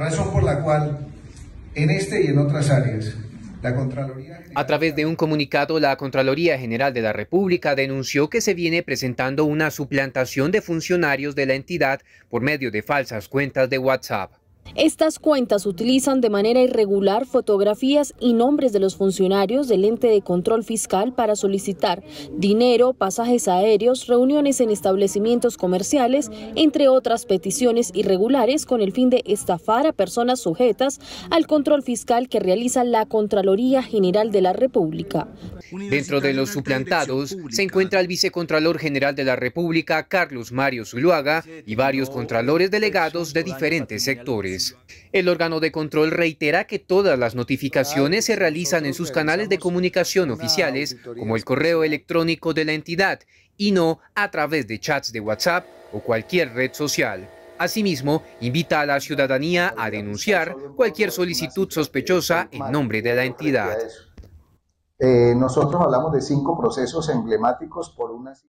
razón por la cual en este y en otras áreas la Contraloría a través de un comunicado, la Contraloría General de la República denunció que se viene presentando una suplantación de funcionarios de la entidad por medio de falsas cuentas de WhatsApp. Estas cuentas utilizan de manera irregular fotografías y nombres de los funcionarios del ente de control fiscal para solicitar dinero, pasajes aéreos, reuniones en establecimientos comerciales, entre otras peticiones irregulares con el fin de estafar a personas sujetas al control fiscal que realiza la Contraloría General de la República. Dentro de los suplantados se encuentra el vicecontralor general de la República, Carlos Mario Zuluaga, y varios contralores delegados de diferentes sectores. El órgano de control reitera que todas las notificaciones se realizan en sus canales de comunicación oficiales, como el correo electrónico de la entidad, y no a través de chats de WhatsApp o cualquier red social. Asimismo, invita a la ciudadanía a denunciar pues, cualquier solicitud sospechosa en nombre de la entidad. Eh, nosotros hablamos de cinco procesos emblemáticos por una...